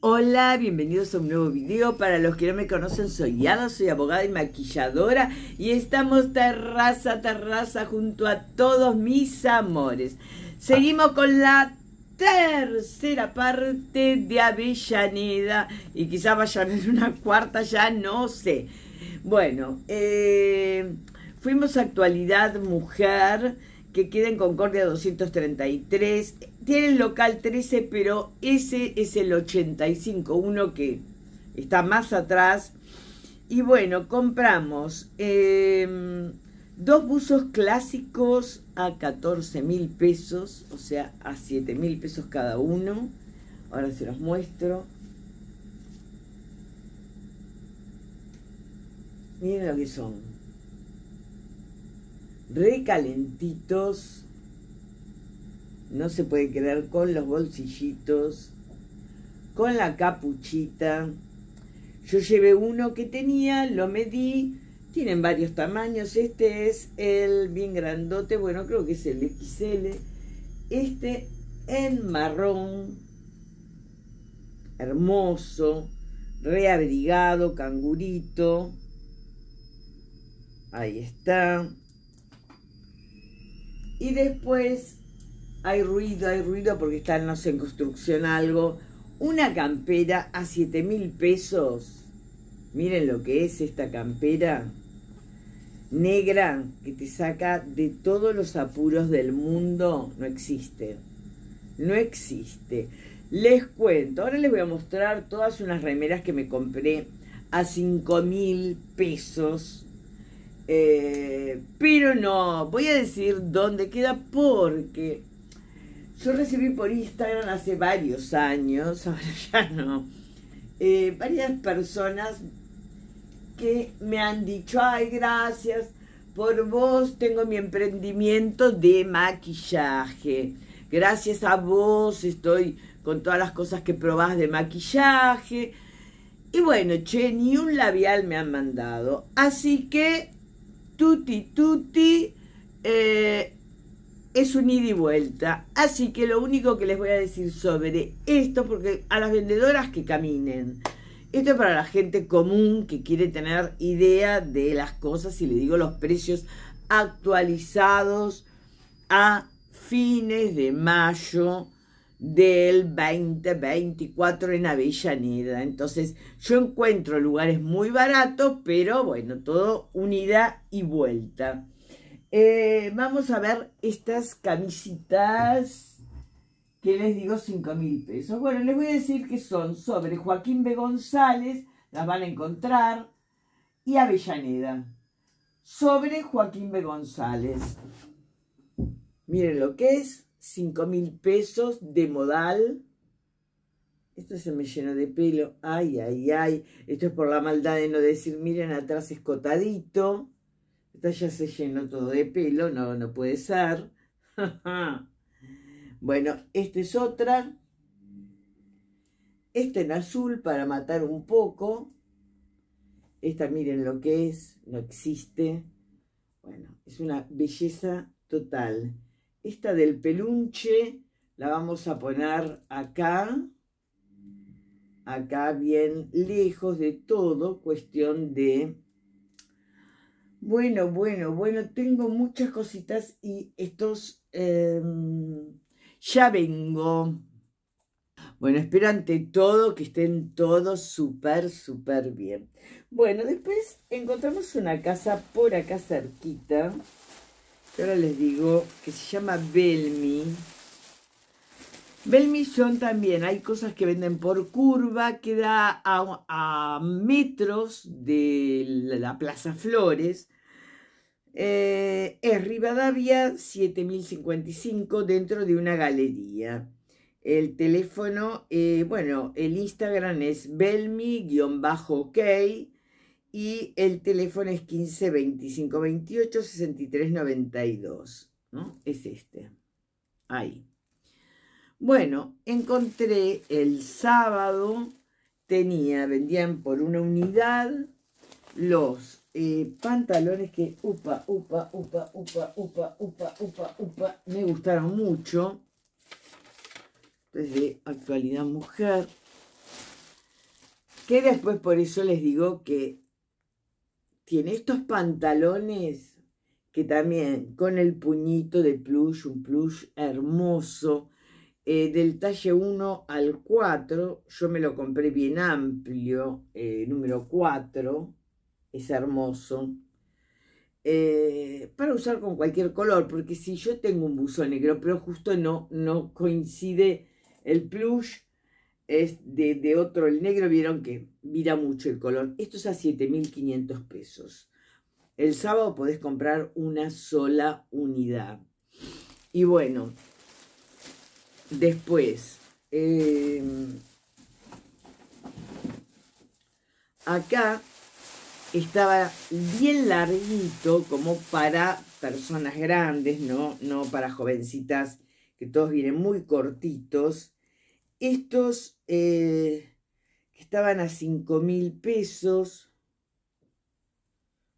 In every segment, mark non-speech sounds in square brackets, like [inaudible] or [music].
Hola, bienvenidos a un nuevo video. Para los que no me conocen, soy Yada, soy abogada y maquilladora y estamos terraza, terraza junto a todos mis amores. Seguimos con la tercera parte de Avellaneda y quizás vayan a una cuarta, ya no sé. Bueno, eh, fuimos a actualidad mujer que queda en Concordia 233 tiene el local 13, pero ese es el 85, uno que está más atrás. Y bueno, compramos em, dos buzos clásicos a 14 mil pesos, o sea, a 7 mil pesos cada uno. Ahora se los muestro. Miren lo que son. Recalentitos no se puede quedar con los bolsillitos, con la capuchita. Yo llevé uno que tenía, lo medí, tienen varios tamaños, este es el bien grandote, bueno, creo que es el XL, este en marrón, hermoso, reabrigado, cangurito, ahí está. Y después hay ruido, hay ruido porque están, no en construcción algo. Una campera a 7 mil pesos. Miren lo que es esta campera negra que te saca de todos los apuros del mundo. No existe. No existe. Les cuento, ahora les voy a mostrar todas unas remeras que me compré a 5 mil pesos. Eh, pero no, voy a decir dónde queda porque yo recibí por Instagram hace varios años, [laughs] ahora ya no, eh, varias personas que me han dicho, ay, gracias, por vos tengo mi emprendimiento de maquillaje. Gracias a vos estoy con todas las cosas que probás de maquillaje. Y bueno, che, ni un labial me han mandado. Así que, tuti, tuti, eh, es un ida y vuelta. Así que lo único que les voy a decir sobre esto, porque a las vendedoras que caminen, esto es para la gente común que quiere tener idea de las cosas y le digo los precios actualizados a fines de mayo del 2024 en Avellaneda. Entonces yo encuentro lugares muy baratos, pero bueno, todo unida y vuelta. Eh, vamos a ver estas camisitas que les digo 5 mil pesos. Bueno, les voy a decir que son sobre Joaquín B. González, las van a encontrar, y Avellaneda. Sobre Joaquín B. González. Miren lo que es, 5 mil pesos de modal. Esto se me llenó de pelo, ay, ay, ay. Esto es por la maldad de no decir, miren, atrás escotadito. Esta ya se llenó todo de pelo, no, no puede ser. [laughs] bueno, esta es otra. Esta en azul para matar un poco. Esta miren lo que es, no existe. Bueno, es una belleza total. Esta del pelunche la vamos a poner acá. Acá bien lejos de todo, cuestión de bueno, bueno, bueno, tengo muchas cositas y estos em, ya vengo. Bueno, espero ante todo que estén todos súper, súper bien. Bueno, después encontramos una casa por acá cerquita, que ahora les digo, que se llama Belmi. Belmi son también, hay cosas que venden por curva, queda a, a metros de la Plaza Flores, es eh, Rivadavia 7055 dentro de una galería. El teléfono, eh, bueno, el Instagram es belmi-ok y el teléfono es 15 25 ¿no? Es este. Ahí. Bueno, encontré el sábado, tenía, vendían por una unidad los eh, pantalones que, upa, upa, upa, upa, upa, upa, upa, upa, me gustaron mucho. Desde actualidad mujer. Que después por eso les digo que tiene estos pantalones que también con el puñito de plush, un plush hermoso, eh, del talle 1 al 4, yo me lo compré bien amplio, eh, número 4, es hermoso. Eh, para usar con cualquier color, porque si yo tengo un buzo negro, pero justo no, no coincide el plush, es de, otro, el negro, vieron que mira mucho el color. Esto es a 7.500 pesos. El sábado podés comprar una sola unidad. Y bueno, después, eh, acá estaba bien larguito como para personas grandes, ¿no? No para jovencitas que todos vienen muy cortitos. Estos eh, que estaban a 5 mil pesos.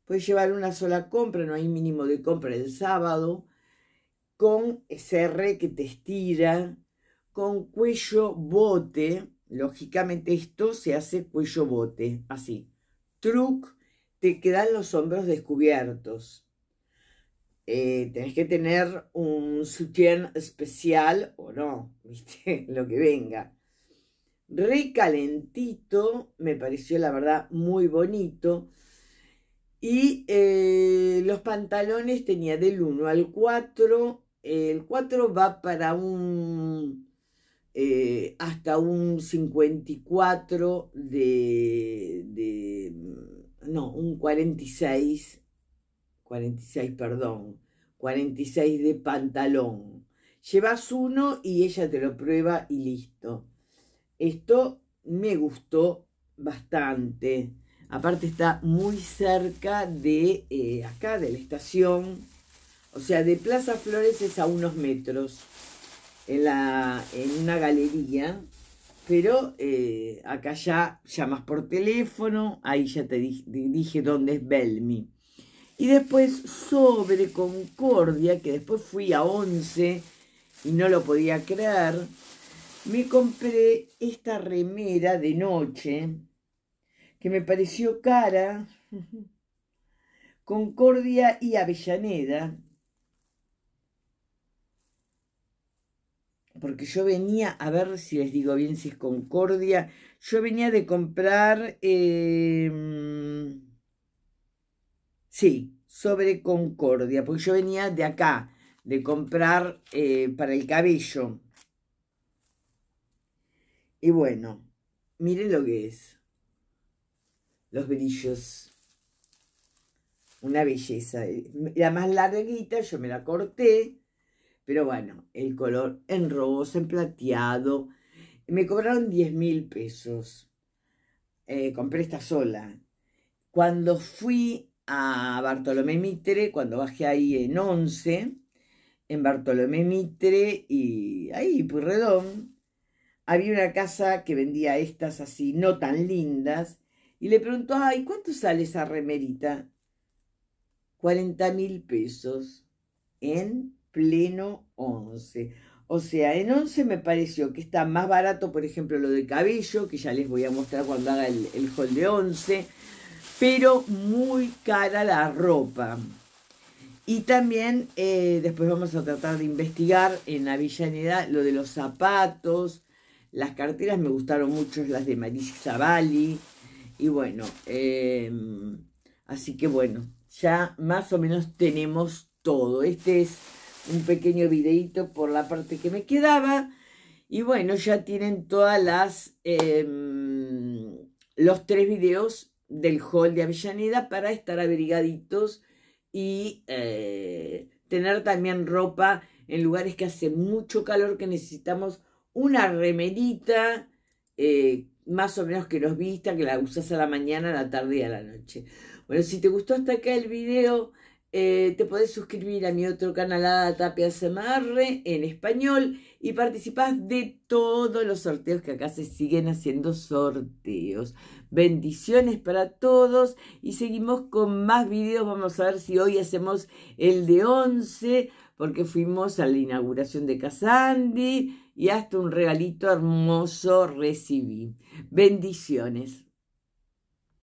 Puedes llevar una sola compra, no hay mínimo de compra el sábado. Con SR que te estira, con cuello bote. Lógicamente esto se hace cuello bote, así. Truc te quedan los hombros descubiertos. Eh, tenés que tener un soutien especial o no, [laughs] lo que venga. Recalentito, me pareció la verdad muy bonito. Y eh, los pantalones tenía del 1 al 4. El 4 va para un eh, hasta un 54 de no, un 46, 46, perdón, 46 de pantalón. Llevas uno y ella te lo prueba y listo. Esto me gustó bastante. Aparte está muy cerca de eh, acá, de la estación. O sea, de Plaza Flores es a unos metros. En, en una galería pero eh, acá ya llamas por teléfono, ahí ya te dije, dije dónde es Belmi. Y después sobre Concordia, que después fui a 11 y no lo podía creer, me compré esta remera de noche que me pareció cara. [laughs] Concordia y Avellaneda, porque yo venía, a ver si les digo bien si es Concordia, yo venía de comprar, em, sí, sobre Concordia, porque yo venía de acá, de comprar eh, para el cabello. Y bueno, miren lo que es. Los brillos. Una belleza. La más larguita, yo me la corté pero bueno, el color en rosa, en plateado. Me cobraron 10 mil pesos. Eh, compré esta sola. Cuando fui a Bartolomé Mitre, cuando bajé ahí en 11, en Bartolomé Mitre y ahí, redón, había una casa que vendía estas así, no tan lindas, y le preguntó, ay, ¿cuánto sale esa remerita? 40 mil pesos en pleno 11. O sea, en 11 me pareció que está más barato, por ejemplo, lo de cabello, que ya les voy a mostrar cuando haga el, el de 11, pero muy cara la ropa. Y también eh, después vamos a tratar de investigar en Avillaneda lo de los zapatos, las carteras me gustaron mucho, las de Marisa Y bueno, em, así que bueno, ya más o menos tenemos todo. Este es un pequeño videito por la parte que me quedaba. Y bueno, ya tienen todas las... Em, los tres videos del hall de Avellaneda para estar abrigaditos y eh, tener también ropa en lugares que hace mucho calor, que necesitamos una remerita, eh, más o menos que nos vista, que la usas a la mañana, a la tarde y a la noche. Bueno, si te gustó hasta acá el video, eh, te podés suscribir a mi otro canal Ada Tapia Semarre, en español y participás de todos los sorteos que acá se siguen haciendo sorteos. Bendiciones para todos y seguimos con más videos. Vamos a ver si hoy hacemos el de 11 porque fuimos a la inauguración de Casandi y hasta un regalito hermoso recibí. Bendiciones.